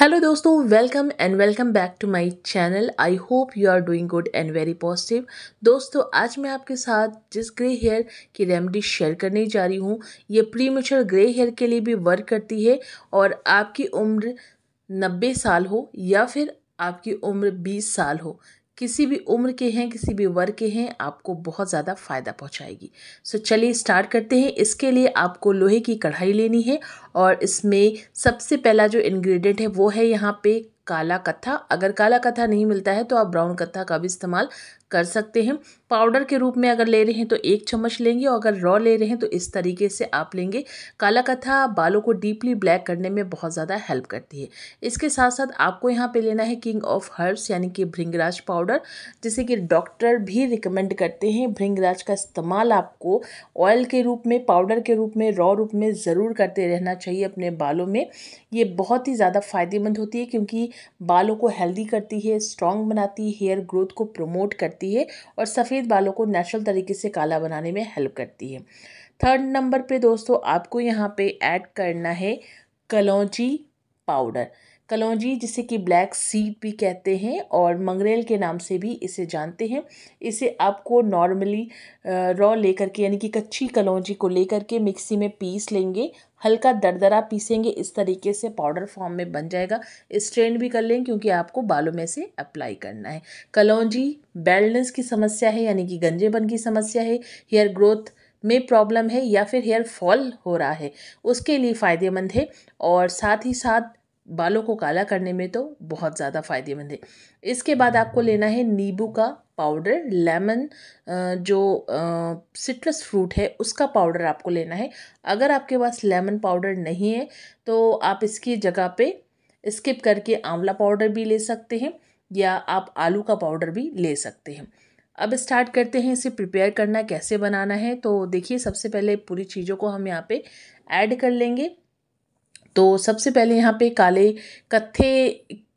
hello दोस्तों welcome and welcome back to my channel I hope you are doing good and very positive दोस्तों आज मैं आपके साथ जिस ग्रे हेयर की रेमेडी शेयर करने जा रही हूँ ये प्री मेचर ग्रे हेयर के लिए भी वर्क करती है और आपकी उम्र नब्बे साल हो या फिर आपकी उम्र बीस साल हो किसी भी उम्र के हैं किसी भी वर्ग के हैं आपको बहुत ज़्यादा फ़ायदा पहुंचाएगी सो so, चलिए स्टार्ट करते हैं इसके लिए आपको लोहे की कढ़ाई लेनी है और इसमें सबसे पहला जो इंग्रेडिएंट है वो है यहाँ पे काला कत्था अगर काला कत्था नहीं मिलता है तो आप ब्राउन कत्था का भी इस्तेमाल कर सकते हैं पाउडर के रूप में अगर ले रहे हैं तो एक चम्मच लेंगे और अगर रॉ ले रहे हैं तो इस तरीके से आप लेंगे काला कथा बालों को डीपली ब्लैक करने में बहुत ज़्यादा हेल्प करती है इसके साथ साथ आपको यहाँ पे लेना है किंग ऑफ हर्ब्स यानी कि भृंगराज पाउडर जिसे कि डॉक्टर भी रिकमेंड करते हैं भृंगराज का इस्तेमाल आपको ऑयल के रूप में पाउडर के रूप में रॉ रूप में ज़रूर करते रहना चाहिए अपने बालों में ये बहुत ही ज़्यादा फ़ायदेमंद होती है क्योंकि बालों को हेल्दी करती है स्ट्रॉन्ग बनाती है हेयर ग्रोथ को प्रमोट करती करती है और सफ़ेद बालों को नेचुरल तरीके से काला बनाने में हेल्प करती है थर्ड नंबर पे दोस्तों आपको यहाँ पे ऐड करना है कलौजी पाउडर कलौजी जिसे कि ब्लैक सीड भी कहते हैं और मंगरेल के नाम से भी इसे जानते हैं इसे आपको नॉर्मली रॉ लेकर के यानी कि कच्ची कलौजी को लेकर के मिक्सी में पीस लेंगे हल्का दरदरा पीसेंगे इस तरीके से पाउडर फॉर्म में बन जाएगा स्ट्रेन भी कर लें क्योंकि आपको बालों में से अप्लाई करना है कलौजी बेल्डनेस की समस्या है यानी कि गंजेपन की समस्या है हेयर ग्रोथ में प्रॉब्लम है या फिर हेयर फॉल हो रहा है उसके लिए फ़ायदेमंद है और साथ ही साथ बालों को काला करने में तो बहुत ज़्यादा फ़ायदेमंद है इसके बाद आपको लेना है नींबू का पाउडर लेमन जो सिट्रस फ्रूट है उसका पाउडर आपको लेना है अगर आपके पास लेमन पाउडर नहीं है तो आप इसकी जगह पे स्किप करके आंवला पाउडर भी ले सकते हैं या आप आलू का पाउडर भी ले सकते हैं अब स्टार्ट करते हैं इसे प्रिपेयर करना कैसे बनाना है तो देखिए सबसे पहले पूरी चीज़ों को हम यहाँ पे ऐड कर लेंगे तो सबसे पहले यहाँ पे काले कत्थे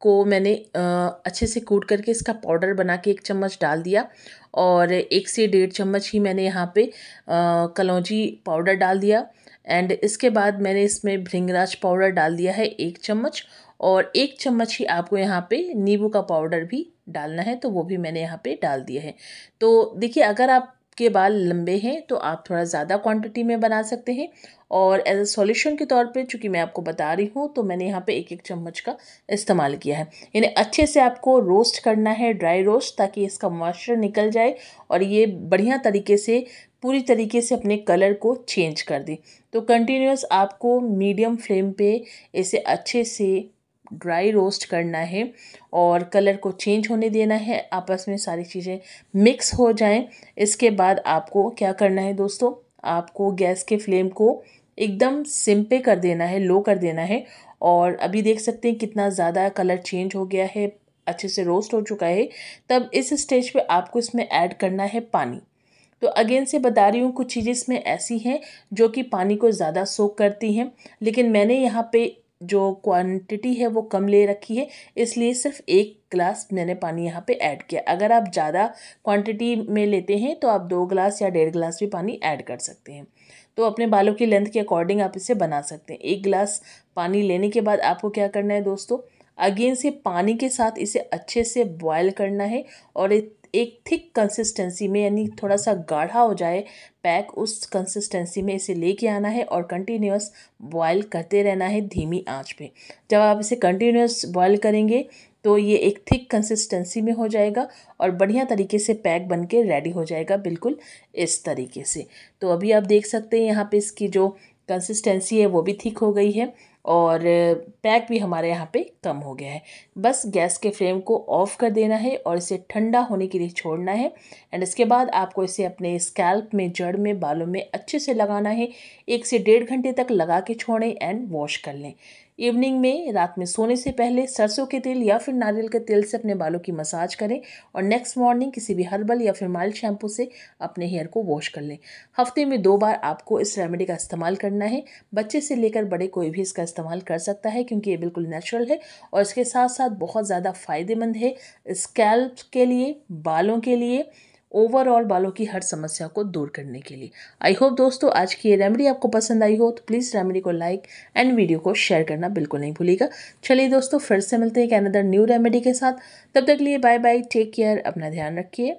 को मैंने अच्छे से कूट करके इसका पाउडर बना के एक चम्मच डाल दिया और एक से डेढ़ चम्मच ही मैंने यहाँ पे कलौजी पाउडर डाल दिया एंड इसके बाद मैंने इसमें भृंगराज पाउडर डाल दिया है एक चम्मच और एक चम्मच ही आपको यहाँ पे नींबू का पाउडर भी डालना है तो वो भी मैंने यहाँ पे डाल दिया है तो देखिए अगर आप के बाल लंबे हैं तो आप थोड़ा ज़्यादा क्वांटिटी में बना सकते हैं और एज अ सोल्यूशन के तौर पे चूँकि मैं आपको बता रही हूँ तो मैंने यहाँ पे एक एक चम्मच का इस्तेमाल किया है इन्हें अच्छे से आपको रोस्ट करना है ड्राई रोस्ट ताकि इसका मॉइस्चर निकल जाए और ये बढ़िया तरीके से पूरी तरीके से अपने कलर को चेंज कर दें तो कंटिन्यूस आपको मीडियम फ्लेम पे इसे अच्छे से ड्राई रोस्ट करना है और कलर को चेंज होने देना है आपस में सारी चीज़ें मिक्स हो जाएं इसके बाद आपको क्या करना है दोस्तों आपको गैस के फ्लेम को एकदम सिम पे कर देना है लो कर देना है और अभी देख सकते हैं कितना ज़्यादा कलर चेंज हो गया है अच्छे से रोस्ट हो चुका है तब इस स्टेज पे आपको इसमें ऐड करना है पानी तो अगेन से बता रही हूँ कुछ चीज़ें इसमें ऐसी हैं जो कि पानी को ज़्यादा सोख करती हैं लेकिन मैंने यहाँ पे जो क्वांटिटी है वो कम ले रखी है इसलिए सिर्फ एक ग्लास मैंने पानी यहाँ पे ऐड किया अगर आप ज़्यादा क्वांटिटी में लेते हैं तो आप दो ग्लास या डेढ़ ग्लास भी पानी ऐड कर सकते हैं तो अपने बालों की लेंथ के अकॉर्डिंग आप इसे बना सकते हैं एक गिलास पानी लेने के बाद आपको क्या करना है दोस्तों अगेन से पानी के साथ इसे अच्छे से बॉयल करना है और एक थिक कंसिस्टेंसी में यानी थोड़ा सा गाढ़ा हो जाए पैक उस कंसिस्टेंसी में इसे लेके आना है और कंटिन्यूस बॉयल करते रहना है धीमी आंच पे जब आप इसे कंटिन्यूस बॉयल करेंगे तो ये एक थिक कंसिस्टेंसी में हो जाएगा और बढ़िया तरीके से पैक बन के रेडी हो जाएगा बिल्कुल इस तरीके से तो अभी आप देख सकते हैं यहाँ पे इसकी जो कंसिस्टेंसी है वो भी ठीक हो गई है और पैक भी हमारे यहाँ पे कम हो गया है बस गैस के फ्लेम को ऑफ़ कर देना है और इसे ठंडा होने के लिए छोड़ना है एंड इसके बाद आपको इसे अपने स्कैल्प में जड़ में बालों में अच्छे से लगाना है एक से डेढ़ घंटे तक लगा के छोड़ें एंड वॉश कर लें इवनिंग में रात में सोने से पहले सरसों के तेल या फिर नारियल के तेल से अपने बालों की मसाज करें और नेक्स्ट मॉर्निंग किसी भी हर्बल या फिर माइल्ड शैम्पू से अपने हेयर को वॉश कर लें हफ्ते में दो बार आपको इस रेमेडी का इस्तेमाल करना है बच्चे से लेकर बड़े कोई भी इसका इस्तेमाल कर सकता है क्योंकि ये बिल्कुल नेचुरल है और इसके साथ साथ बहुत ज़्यादा फ़ायदेमंद है स्कैल्प के लिए बालों के लिए ओवरऑल बालों की हर समस्या को दूर करने के लिए आई होप दोस्तों आज की ये रेमेडी आपको पसंद आई हो तो प्लीज़ रेमेडी को लाइक एंड वीडियो को शेयर करना बिल्कुल नहीं भूलिएगा चलिए दोस्तों फिर से मिलते हैं एक अनदर न्यू रेमेडी के साथ तब तक लिए बाय बाय टेक केयर अपना ध्यान रखिए